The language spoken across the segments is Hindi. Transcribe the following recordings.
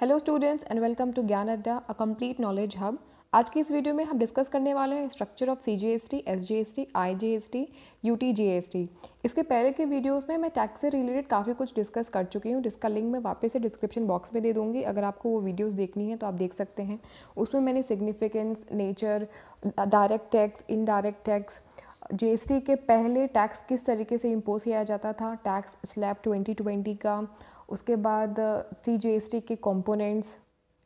hello students and welcome to Gyan Adda a complete knowledge hub आज की इस वीडियो में हम डिस्कस करने वाले हैं structure of C G S T S G S T I G S T U T G S T इसके पहले के वीडियोस में मैं टैक्स से रिलेटेड काफ़ी कुछ डिस्कस कर चुकी हूँ जिसका लिंक मैं वापस से डिस्क्रिप्शन बॉक्स में दे दूँगी अगर आपको वो वीडियोस देखनी है तो आप देख सकते हैं उसमें मैंने significance nature direct tax indirect tax G के पहले टैक्स किस तरीके से इम्पोज किया जाता था टैक्स स्लैब ट्वेंटी का उसके बाद सी जी एस टी के कॉम्पोनेंट्स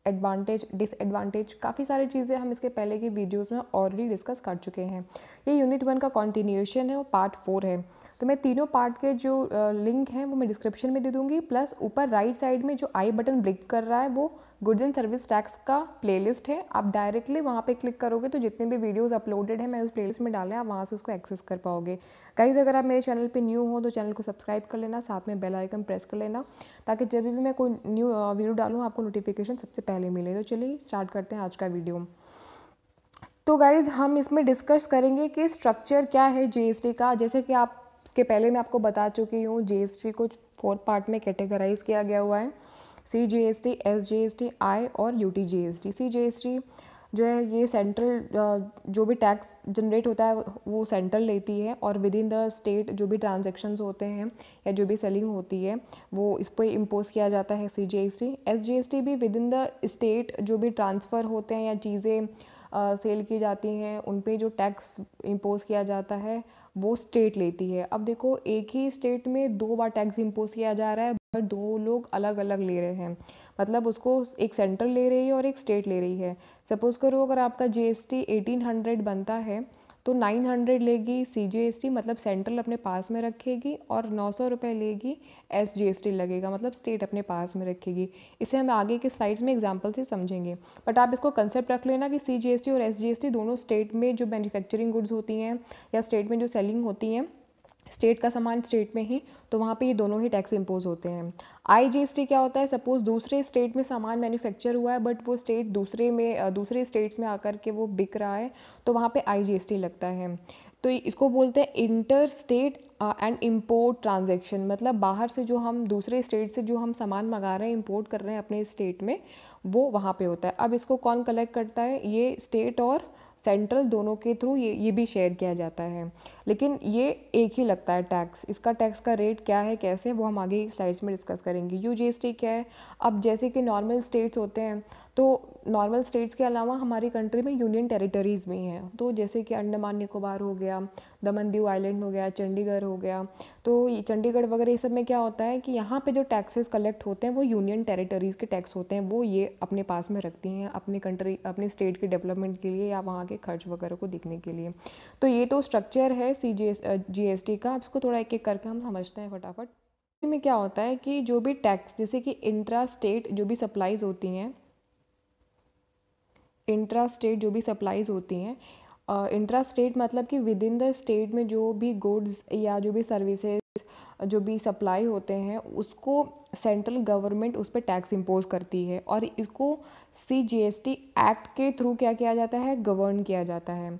एडवांटेज डिसएडवांटेज काफ़ी सारी चीज़ें हम इसके पहले की वीडियोस में ऑलरेडी डिस्कस कर चुके हैं ये यूनिट वन का कॉन्टिन्यूएशन है और पार्ट फोर है तो मैं तीनों पार्ट के जो लिंक हैं वो मैं डिस्क्रिप्शन में दे दूँगी प्लस ऊपर राइट साइड में जो आई बटन ब्लिक कर रहा है वो गुड्स एंड सर्विस टैक्स का प्लेलिस्ट है आप डायरेक्टली वहाँ पे क्लिक करोगे तो जितने भी वीडियोस अपलोडेड हैं मैं उस प्लेलिस्ट में डाले आप वहाँ से उसको एक्सेस कर पाओगे गाइज अगर आप मेरे चैनल पे न्यू हो तो चैनल को सब्सक्राइब कर लेना साथ में बेल आइकन प्रेस कर लेना ताकि जब भी मैं कोई न्यू वीडियो डालूँ आपको नोटिफिकेशन सबसे पहले मिले तो चलिए स्टार्ट करते हैं आज का वीडियो तो गाइज़ हम इसमें डिस्कस करेंगे कि स्ट्रक्चर क्या है जीएसटी का जैसे कि आप इसके पहले मैं आपको बता चुकी हूँ जीएसटी को फोर पार्ट में कैटेगराइज किया गया हुआ है C G S T S G S T I और U T G S T C G S T जो है ये सेंट्रल जो भी टैक्स जनरेट होता है वो सेंट्रल लेती है और विद इन द स्टेट जो भी ट्रांजेक्शन्स होते हैं या जो भी सेलिंग होती है वो इस पर इम्पोज किया जाता है C G S T S G S T भी विद इन द स्टेट जो भी ट्रांसफ़र होते हैं या चीज़ें सेल की जाती हैं उन पर जो टैक्स इम्पोज किया जाता है वो स्टेट लेती है अब देखो एक ही स्टेट में दो बार टैक्स इम्पोज किया जा रहा है बट दो लोग अलग अलग ले रहे हैं मतलब उसको एक सेंट्रल ले रही है और एक स्टेट ले रही है सपोज़ करो अगर आपका जीएसटी 1800 बनता है तो 900 लेगी सी जी एस टी मतलब सेंट्रल अपने पास में रखेगी और नौ सौ रुपये लेगी एस जी एस टी लगेगा मतलब स्टेट अपने पास में रखेगी इसे हम आगे के स्लाइड्स में एग्जाम्पल से समझेंगे बट आप इसको कंसेप्ट रख लेना कि सी जी एस टी और एस जी एस टी दोनों स्टेट में जो मैन्युफैक्चरिंग गुड्स होती हैं या स्टेट में जो सेलिंग होती हैं स्टेट का सामान स्टेट में ही तो वहाँ पे ये दोनों ही टैक्स इम्पोज होते हैं आईजीएसटी क्या होता है सपोज़ दूसरे स्टेट में सामान मैन्युफैक्चर हुआ है बट वो स्टेट दूसरे में दूसरे स्टेट्स में आकर के वो बिक रहा है तो वहाँ पे आईजीएसटी लगता है तो इसको बोलते हैं inter state and import transaction मतलब बाहर से जो हम दूसरे स्टेट से जो हम सामान मंगा रहे हैं इम्पोर्ट कर रहे हैं अपने स्टेट में वो वहाँ पर होता है अब इसको कौन कलेक्ट करता है ये स्टेट और सेंट्रल दोनों के थ्रू ये ये भी शेयर किया जाता है लेकिन ये एक ही लगता है टैक्स इसका टैक्स का रेट क्या है कैसे है वो हम आगे स्लाइड्स में डिस्कस करेंगे यू जी एस टी क्या है अब जैसे कि नॉर्मल स्टेट्स होते हैं तो नॉर्मल स्टेट्स के अलावा हमारी कंट्री में यूनियन टेरिटरीज़ भी हैं तो जैसे कि अंडमान निकोबार हो गया दमन दीव आइलैंड हो गया चंडीगढ़ हो गया तो चंडीगढ़ वगैरह ये सब में क्या होता है कि यहाँ पे जो टैक्सेस कलेक्ट होते हैं वो यूनियन टेरिटरीज़ के टैक्स होते हैं वो ये अपने पास में रखती हैं अपने कंट्री अपने स्टेट के डेवलपमेंट के लिए या वहाँ के खर्च वगैरह को देखने के लिए तो ये तो स्ट्रक्चर है सी जी एस का इसको थोड़ा एक एक करके हम समझते हैं फटाफट में क्या होता है कि जो भी टैक्स जैसे कि इंट्रा स्टेट जो भी सप्लाईज होती हैं इंट्रा स्टेट जो भी सप्लाईज होती हैं इंट्रा स्टेट मतलब कि विद इन द स्टेट में जो भी गुड्स या जो भी सर्विसेज जो भी सप्लाई होते हैं उसको सेंट्रल गवर्नमेंट उस पर टैक्स इम्पोज करती है और इसको C G S T act के थ्रू क्या किया जाता है गवर्न किया जाता है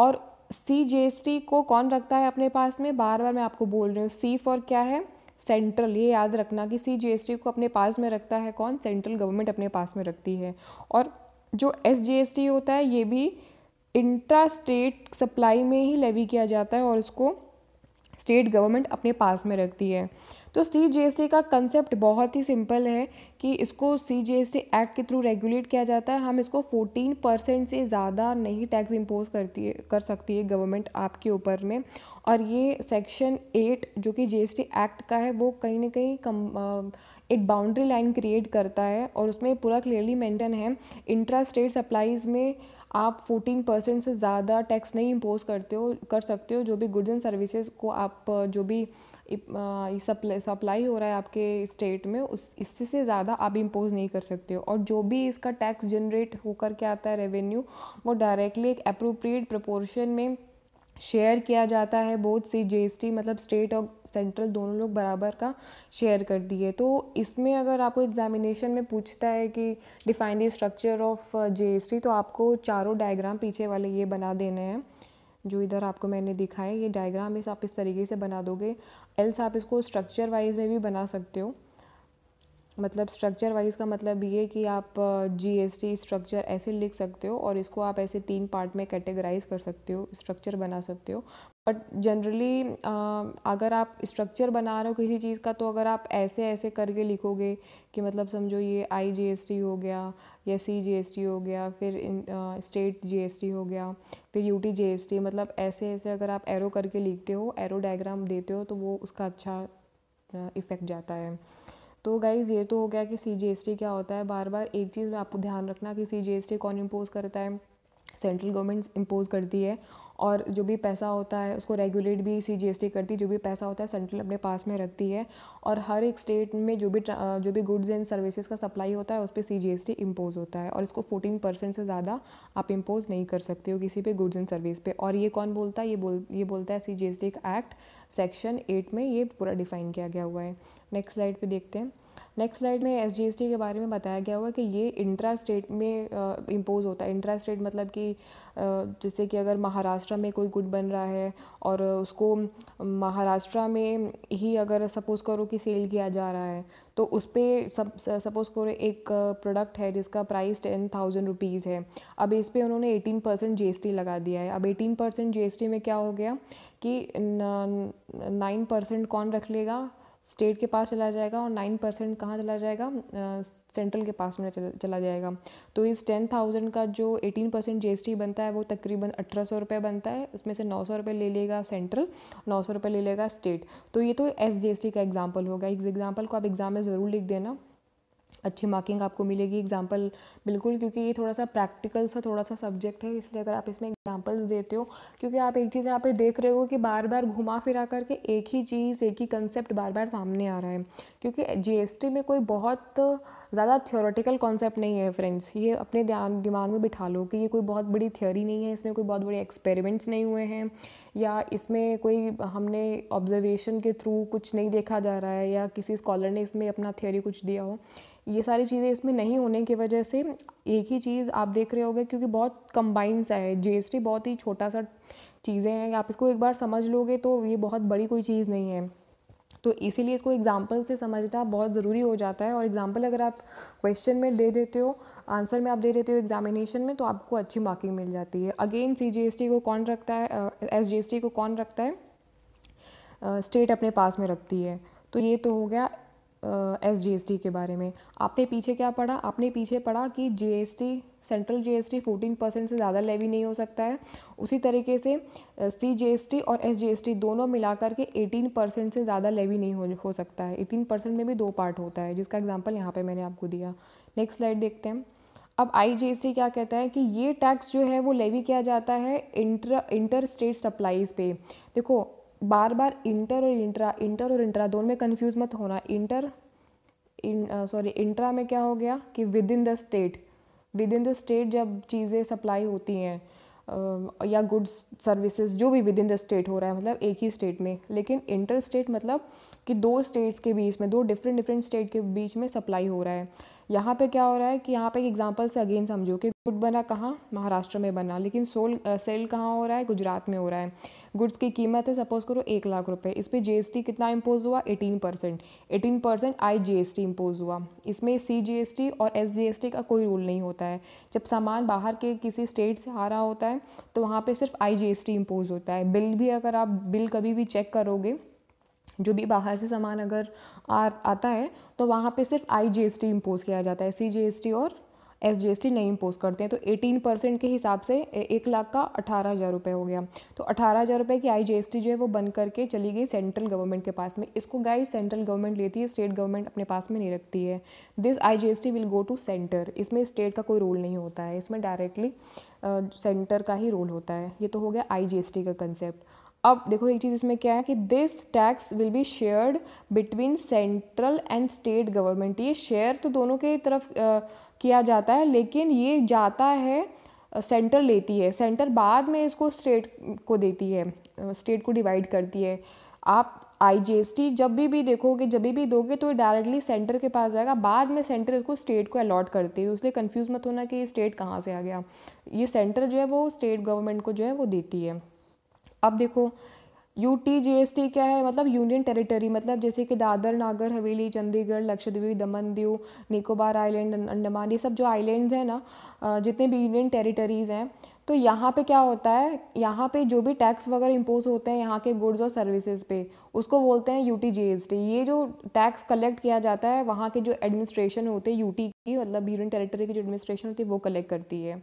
और सी जी एस टी को कौन रखता है अपने पास में बार बार मैं आपको बोल रही हूँ सी फॉर क्या है सेंट्रल ये याद रखना कि सी जी एस टी को अपने पास में रखता है कौन सेंट्रल गवर्नमेंट अपने पास में रखती है और जो एस जी एस टी होता है ये भी इंट्रा स्टेट सप्लाई में ही लेवी किया जाता है और उसको स्टेट गवर्नमेंट अपने पास में रखती है तो सी जी एस टी का कंसेप्ट बहुत ही सिंपल है कि इसको C G S T act के थ्रू रेगुलेट किया जाता है हम इसको फोर्टीन परसेंट से ज़्यादा नहीं टैक्स इम्पोज करती है कर सकती है गवर्नमेंट आपके ऊपर में और ये सेक्शन एट जो कि जी एस टी एक्ट का है वो कहीं ना कहीं कम एक बाउंड्री लाइन क्रिएट करता है और उसमें पूरा क्लियरली मेंटेन है इंट्रा स्टेट सप्लाईज़ में आप 14 परसेंट से ज़्यादा टैक्स नहीं इम्पोज करते हो कर सकते हो जो भी गुड्स एंड सर्विसेज को आप जो भी सप्लाई हो रहा है आपके स्टेट में उस इससे से ज़्यादा आप इम्पोज नहीं कर सकते हो और जो भी इसका टैक्स जनरेट होकर के आता है रेवेन्यू वो डायरेक्टली एक अप्रोप्रिएट प्रपोर्शन में शेयर किया जाता है बोथ सी जी मतलब स्टेट और सेंट्रल दोनों लोग बराबर का शेयर कर दिए तो इसमें अगर आपको एग्जामिनेशन में पूछता है कि define the structure of J तो आपको चारों डायग्राम पीछे वाले ये बना देने हैं जो इधर आपको मैंने दिखाए ये डायग्राम इस आप इस तरीके से बना दोगे एल्स आप इसको स्ट्रक्चर वाइज में भी बना सकते हो मतलब स्ट्रक्चर वाइज का मतलब ये कि आप जीएसटी uh, स्ट्रक्चर ऐसे लिख सकते हो और इसको आप ऐसे तीन पार्ट में कैटेगराइज कर सकते हो स्ट्रक्चर बना सकते हो बट जनरली um, अगर आप स्ट्रक्चर बना रहे हो किसी चीज़ का तो अगर आप ऐसे ऐसे करके लिखोगे कि मतलब समझो ये आई जी एस टी हो गया या सी जी एस टी हो गया फिर स्टेट जी एस टी हो गया फिर यूटी टी मतलब ऐसे ऐसे अगर आप एरो करके लिखते हो एरो डायग्राम देते हो तो वो उसका अच्छा इफ़ेक्ट जाता है तो गाइज़ ये तो हो गया कि सी जी एस टी क्या होता है बार बार एक चीज़ में आपको ध्यान रखना कि सी जी एस टी कौन इम्पोज करता है सेंट्रल गवर्नमेंट इम्पोज करती है और जो भी पैसा होता है उसको रेगुलेट भी सी जी एस टी करती है जो भी पैसा होता है सेंट्रल अपने पास में रखती है और हर एक स्टेट में जो भी जो भी गुड्स एंड सर्विसेज का सप्लाई होता है उस पर C G S T impose होता है और इसको फोर्टीन परसेंट से ज़्यादा आप इम्पोज नहीं कर सकते हो किसी पे गुड्स एंड सर्विस पे और ये कौन बोलता है ये बोल ये बोलता है C G S T act section eight में ये पूरा डिफाइन किया गया हुआ है नेक्स्ट स्लाइड पर देखते हैं नेक्स्ट स्लाइड में एस के बारे में बताया गया हुआ कि ये इंट्रा स्टेट में इम्पोज होता है इंट्रा स्टेट मतलब कि जैसे कि अगर महाराष्ट्र में कोई गुड बन रहा है और उसको महाराष्ट्र में ही अगर सपोज़ करो कि सेल किया जा रहा है तो उस पर सब सपोज़ करो एक प्रोडक्ट है जिसका प्राइस टेन थाउजेंड रुपीज़ है अब इस पर उन्होंने एटीन परसेंट जी लगा दिया है अब एटीन परसेंट जी में क्या हो गया कि नाइन परसेंट कौन रख लेगा स्टेट के पास चला जाएगा और नाइन परसेंट कहाँ चला जाएगा सेंट्रल के पास में चला जाएगा तो इस टेन थाउजेंड का जो एटीन परसेंट जी बनता है वो तकरीबन अठारह सौ रुपये बनता है उसमें से नौ सौ रुपये ले लेगा सेंट्रल नौ सौ रुपये ले लेगा स्टेट तो ये तो एस जी का एग्ज़ाम्पल होगा इस एग्ज़ाम्पल को आप एग्ज़ाम में ज़रूर लिख देना अच्छी मार्किंग आपको मिलेगी एग्जाम्पल बिल्कुल क्योंकि ये थोड़ा सा प्रैक्टिकल सा थोड़ा सा सब्जेक्ट है इसलिए अगर आप इसमें एग्जाम्पल्स देते हो क्योंकि आप एक चीज़ यहाँ पे देख रहे हो कि बार बार घुमा फिरा करके एक ही चीज़ एक ही कंसेप्ट बार बार सामने आ रहा है क्योंकि जीएसटी में कोई बहुत ज़्यादा थियोरेटिकल कॉन्सेप्ट नहीं है फ्रेंड्स ये अपने ध्यान दिमाग में बिठा लो कि ये कोई बहुत बड़ी थ्योरी नहीं है इसमें कोई बहुत बड़े एक्सपेरिमेंट्स नहीं हुए हैं या इसमें कोई हमने ऑब्जर्वेशन के थ्रू कुछ नहीं देखा जा रहा है या किसी स्कॉलर ने इसमें अपना थियोरी कुछ दिया हो ये सारी चीज़ें इसमें नहीं होने की वजह से एक ही चीज़ आप देख रहे होगे क्योंकि बहुत कंबाइंड सा है जी हिस्ट्री बहुत ही छोटा सा चीज़ें हैं आप इसको एक बार समझ लोगे तो ये बहुत बड़ी कोई चीज़ नहीं है तो इसीलिए इसको एग्जाम्पल से समझना बहुत ज़रूरी हो जाता है और एग्जाम्पल अगर आप क्वेश्चन में दे देते हो आंसर में आप दे देते हो एग्जामिनेशन में तो आपको अच्छी मार्किंग मिल जाती है again C G S T को कौन रखता है एस जी एस टी को कौन रखता है स्टेट uh, अपने पास में रखती है तो ये तो हो गया एस जी एस टी के बारे में आपने पीछे क्या पढ़ा आपने पीछे पढ़ा कि G S T central GST 14 percent से ज़्यादा लेवी नहीं हो सकता है उसी तरीके से सी जीएसटी और एस जीएसटी दोनों मिलाकर के 18 परसेंट से ज़्यादा लेवी नहीं हो, हो सकता है 18 परसेंट में भी दो पार्ट होता है जिसका एग्जाम्पल यहाँ पर मैंने आपको दिया नेक्स्ट स्लाइड देखते हैं अब आई क्या कहता है कि ये टैक्स जो है वो लेवी किया जाता है इंटर इंटर स्टेट सप्लाईज पे देखो बार बार इंटर और इंट्रा इंटर और इंट्रा दोनों में कन्फ्यूज़ मत होना इंटर इन सॉरी इंट्रा में क्या हो गया कि within the state within the state जब चीज़ें सप्लाई होती हैं या गुड्स सर्विसेज जो भी विद इन द स्टेट हो रहा है मतलब एक ही स्टेट में लेकिन इंटर स्टेट मतलब कि दो स्टेट्स के बीच में दो डिफरेंट डिफरेंट स्टेट के बीच में सप्लाई हो रहा है यहाँ पे क्या हो रहा है कि यहाँ पे एक एग्जांपल से अगेन समझो कि गुड बना कहाँ महाराष्ट्र में बना लेकिन सोल सेल कहाँ हो रहा है गुजरात में हो रहा है गुड्स की कीमत है सपोज करो एक लाख रुपये इस पर जीएसटी कितना इम्पोज हुआ eighteen percent eighteen percent I GST impose हुआ इसमें सी जीएसटी और एस जीएसटी का कोई रूल नहीं होता है जब सामान बाहर के किसी स्टेट से आ रहा होता है तो वहाँ पर सिर्फ आई जीएसटी इम्पोज होता है बिल भी अगर आप बिल कभी भी चेक करोगे जो भी बाहर से सामान अगर आ, आता है तो वहाँ पे सिर्फ I G S T impose किया जाता है सी जी एस टी और एस नहीं इम्पोज करते हैं तो एटीन परसेंट के हिसाब से एक लाख का अठारह हज़ार रुपये हो गया तो अठारह हज़ार रुपये की आई जो है वो बंद करके चली गई सेंट्रल गवर्नमेंट के पास में इसको गाइस सेंट्रल गवर्नमेंट लेती है स्टेट गवर्नमेंट अपने पास में नहीं रखती है this I will go to centre इसमें स्टेट का कोई रोल नहीं होता है इसमें डायरेक्टली सेंटर का ही रोल होता है ये तो हो गया आई का कंसेप्ट अब देखो एक चीज़ इसमें क्या है कि this tax will be shared between central and state government ये शेयर तो दोनों के तरफ किया जाता है लेकिन ये जाता है सेंटर लेती है सेंटर बाद में इसको स्टेट को देती है स्टेट को डिवाइड करती है आप आईजीएसटी जब भी भी देखोगे जब भी दोगे तो डायरेक्टली सेंटर के पास जाएगा बाद में सेंटर इसको स्टेट को अलॉट करती है इसलिए कंफ्यूज मत होना कि ये स्टेट कहाँ से आ गया ये सेंटर जो है वो स्टेट गवर्नमेंट को जो है वो देती है अब देखो U T G S T क्या है मतलब यूनियन टेरिटरी मतलब जैसे कि दादर नागर हवेली चंडीगढ़ लक्षद्वीप दमन दीव निकोबार आइलैंड अं-, अंडमान ये सब जो आइलैंड्स हैं ना जितने भी यूनियन टेरिटरीज़ हैं तो यहाँ पे क्या होता है यहाँ पे जो भी टैक्स वगैरह इम्पोज होते हैं यहाँ के गुड्स और सर्विसेज पे उसको बोलते हैं U T G S T ये जो टैक्स कलेक्ट किया जाता है वहाँ के जो एडमिनिस्ट्रेशन होते हैं यू टी की मतलब यूनियन टेरिटरी की जो एडमिनिस्ट्रेशन होती है वो कलेक्ट करती है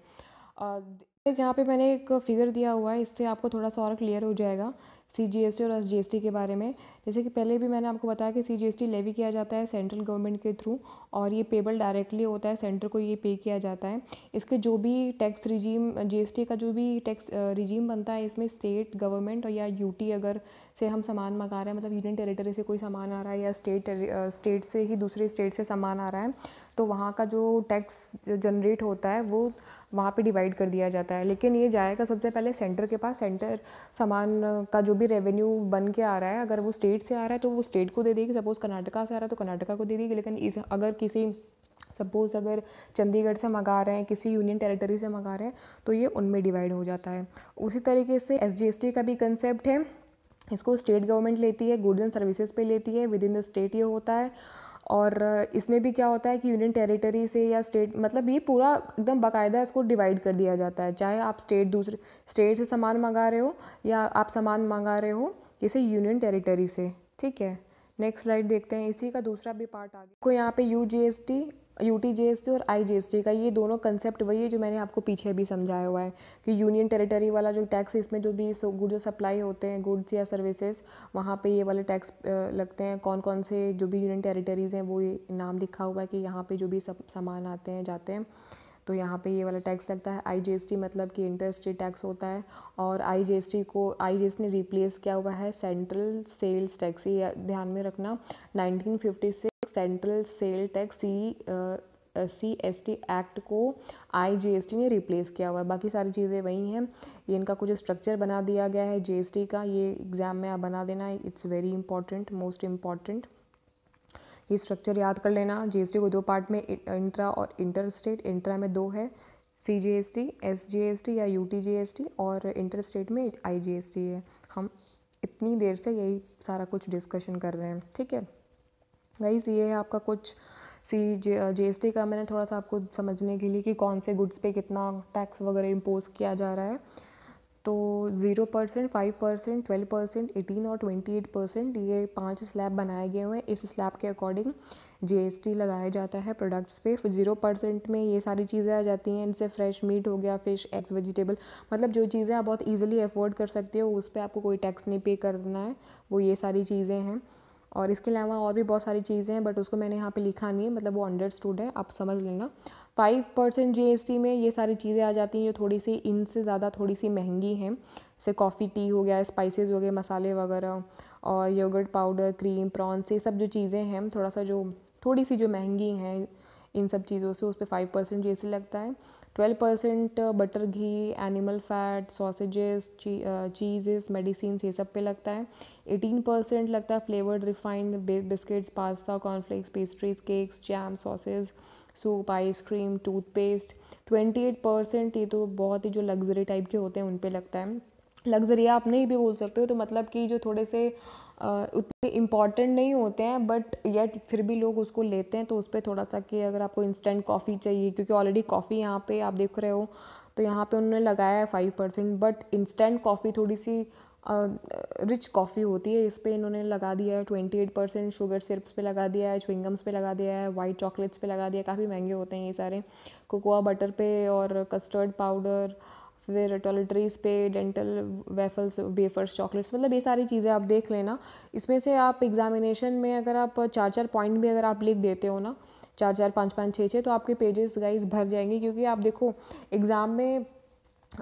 यहाँ पे मैंने एक फिगर दिया हुआ है इससे आपको थोड़ा सा और क्लियर हो जाएगा सी जी एस टी और एस जी एस टी के बारे में जैसे कि पहले भी मैंने आपको बताया कि C G S T levy किया जाता है सेंट्रल गवर्नमेंट के थ्रू और ये पेबल डायरेक्टली होता है सेंटर को ये पे किया जाता है इसके जो भी tax regime G S T का जो भी टैक्स रिजीम बनता है इसमें स्टेट गवर्नमेंट या यू टी अगर से हम सामान मंगा रहे हैं मतलब यूनियन टेरेटरी से कोई सामान आ रहा है या स्टेट स्टेट से ही दूसरे स्टेट से सामान आ रहा है तो वहाँ का जो टैक्स जनरेट होता है वो वहाँ पे डिवाइड कर दिया जाता है लेकिन ये जाएगा सबसे पहले सेंटर के पास सेंटर सामान का जो भी रेवेन्यू बन के आ रहा है अगर वो स्टेट से आ रहा है तो वो स्टेट को दे देगी सपोज़ कर्नाटका से आ रहा है तो कर्नाटका को दे देगी लेकिन इस अगर किसी सपोज़ अगर चंडीगढ़ से मंगा रहे हैं किसी यूनियन टेरिटरी से मंगा रहे हैं तो ये उनमें डिवाइड हो जाता है उसी तरीके से एस का भी कंसेप्ट है इसको स्टेट गवर्नमेंट लेती है गुड्स एंड सर्विसेज पे लेती है विद इन द स्टेट ये होता है और इसमें भी क्या होता है कि यूनियन टेरिटरी से या स्टेट मतलब ये पूरा एकदम बाकायदा इसको डिवाइड कर दिया जाता है चाहे आप स्टेट दूसरे स्टेट से सामान मंगा रहे हो या आप सामान मंगा रहे हो जैसे यूनियन टेरिटरी से ठीक है नेक्स्ट स्लाइड देखते हैं इसी का दूसरा भी पार्ट आ गया को यहाँ पे U G S T U T G S T और आई जी एस टी का ये दोनों कंसेप्ट वही है जो मैंने आपको पीछे भी समझाया हुआ है कि यूनियन टेरिटरी वाला जो टैक्स इसमें जो भी जो सप्लाई होते हैं गुड्स या सर्विसेज वहाँ पे ये वाले टैक्स लगते हैं कौन कौन से जो भी यूनियन टेरिटरीज़ हैं वो नाम लिखा हुआ है कि यहाँ पर जो भी सब सामान आते हैं जाते हैं तो यहाँ पे ये वाला टैक्स लगता है टी मतलब कि इंटरेस्ट टैक्स होता है और टी को आईजीएसटी ने रिप्लेस किया हुआ है सेंट्रल सेल्स टैक्स ये ध्यान में रखना 1950 से central sale tax C C S T act को आई जी एस टी ने रिप्लेस किया हुआ है बाकी सारी चीज़ें वही हैं ये इनका कुछ स्ट्रक्चर बना दिया गया है जी एस टी का ये एग्ज़ाम में आप बना देना it's very important most important ये स्ट्रक्चर याद कर लेना जी एस टी को दो पार्ट में इंट्रा और इंटर स्टेट इंट्रा में दो है C G S T S G S T या U T G S T और इंटर स्टेट में आई जी एस टी है हम इतनी देर से यही सारा कुछ डिस्कशन कर रहे हैं ठीक है गाइस ये है आपका कुछ सी टी का मैंने थोड़ा सा आपको समझने के लिए कि कौन से गुड्स पे कितना टैक्स वगैरह इम्पोज किया जा रहा है तो zero percent five percent twelve percent eighteen और ट्वेंटी एट परसेंट ये पांच स्लैब बनाए गए हुए हैं इस स्लैब के अकॉर्डिंग जीएसटी लगाया जाता है प्रोडक्ट्स पे ज़ीरो परसेंट में ये सारी चीज़ें आ जाती हैं इनसे फ्रेश मीट हो गया फिश एग्स वेजिटेबल मतलब जो चीज़ें आप बहुत ईजिली अफोर्ड कर सकते हो उस पर आपको कोई टैक्स नहीं पे करना है वो ये सारी चीज़ें हैं और इसके अलावा और भी बहुत सारी चीज़ें हैं बट उसको मैंने यहाँ पे लिखा नहीं है मतलब वो स्टूड है आप समझ लेना फाइव परसेंट जी में ये सारी चीज़ें आ जाती हैं जो थोड़ी सी इनसे ज़्यादा थोड़ी सी महंगी हैं जैसे कॉफ़ी टी हो गया स्पाइसेस हो गए मसाले वगैरह और योगर्ट पाउडर क्रीम प्रॉन्स ये सब जो चीज़ें हैं थोड़ा सा जो थोड़ी सी जो महंगी हैं इन सब चीज़ों से उस पर फाइव परसेंट जी लगता है twelve percent butter ghee animal fat sausages cheeses medicine ये सब पे लगता है एटीन परसेंट लगता है flavoured refined biscuits pasta cornflakes pastries cakes jam sausage soup ice cream toothpaste twenty eight percent ये तो बहुत ही जो लग्जरी टाइप के होते हैं उन पर लगता है लग्जरी आप नहीं भी बोल सकते हो तो मतलब कि जो थोड़े से उतने इम्पॉर्टेंट नहीं होते हैं बट येट फिर भी लोग उसको लेते हैं तो उस पर थोड़ा सा कि अगर आपको इंस्टेंट कॉफ़ी चाहिए क्योंकि ऑलरेडी कॉफ़ी यहाँ पे आप देख रहे हो तो यहाँ पे उन्होंने लगाया है five percent but instant coffee थोड़ी सी रिच कॉफ़ी होती है इस पर इन्होंने लगा दिया है twenty eight percent sugar syrups पे लगा दिया है च्विंगम्स पे लगा दिया है वाइट चॉकलेट्स पे लगा दिया है काफ़ी महंगे होते हैं ये सारे कोकोआ बटर पे और कस्टर्ड पाउडर फिर टॉयलेटरीज पे डेंटल वेफल्स वेफर्स चॉकलेट्स मतलब ये सारी चीज़ें आप देख लेना इसमें से आप एग्जामिनेशन में अगर आप चार चार पॉइंट भी अगर आप लिख देते हो ना चार चार पाँच पाँच छः छः तो आपके पेजेस गाइज भर जाएंगे क्योंकि आप देखो एग्ज़ाम में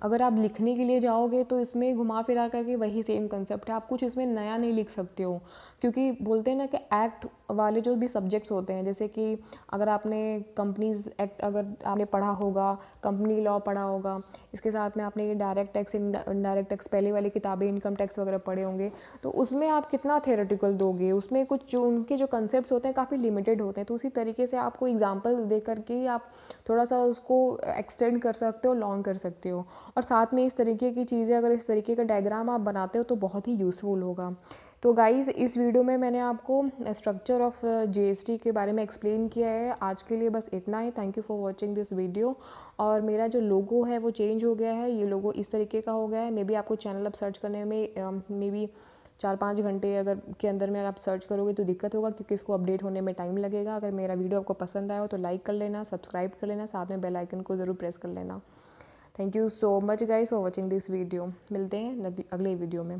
अगर आप लिखने के लिए जाओगे तो इसमें घुमा फिरा करके वही सेम कंसेप्ट है आप कुछ इसमें नया नहीं लिख सकते हो क्योंकि बोलते हैं ना कि एक्ट वाले जो भी सब्जेक्ट्स होते हैं जैसे कि अगर आपने कंपनीज एक्ट अगर आपने पढ़ा होगा कंपनी लॉ पढ़ा होगा इसके साथ में आपने ये डायरेक्ट टैक्स इनडायरेक्ट टैक्स पहले वाली किताबें इनकम टैक्स वगैरह पढ़े होंगे तो उसमें आप कितना थेरेटिकल दोगे उसमें कुछ जो उनके जो कंसेप्ट होते हैं काफ़ी लिमिटेड होते हैं तो उसी तरीके से आपको एग्जाम्पल्स दे करके आप थोड़ा सा उसको एक्सटेंड कर सकते हो लॉन्ग कर सकते हो और साथ में इस तरीके की चीज़ें अगर इस तरीके का डायग्राम आप बनाते हो तो बहुत ही यूज़फुल होगा तो गाइज़ इस वीडियो में मैंने आपको स्ट्रक्चर ऑफ जीएसटी के बारे में एक्सप्लेन किया है आज के लिए बस इतना ही thank you for watching this video और मेरा जो लोगो है वो चेंज हो गया है ये लोगो इस तरीके का हो गया है मे बी आपको चैनल अब सर्च करने में मे बी चार पाँच घंटे अगर के अंदर में आप सर्च करोगे तो दिक्कत होगा क्योंकि इसको अपडेट होने में टाइम लगेगा अगर मेरा वीडियो आपको पसंद आया हो तो लाइक कर लेना सब्सक्राइब कर लेना साथ में बेल आइकन को ज़रूर प्रेस कर लेना thank you so much guys for watching this video मिलते हैं अगले वीडियो में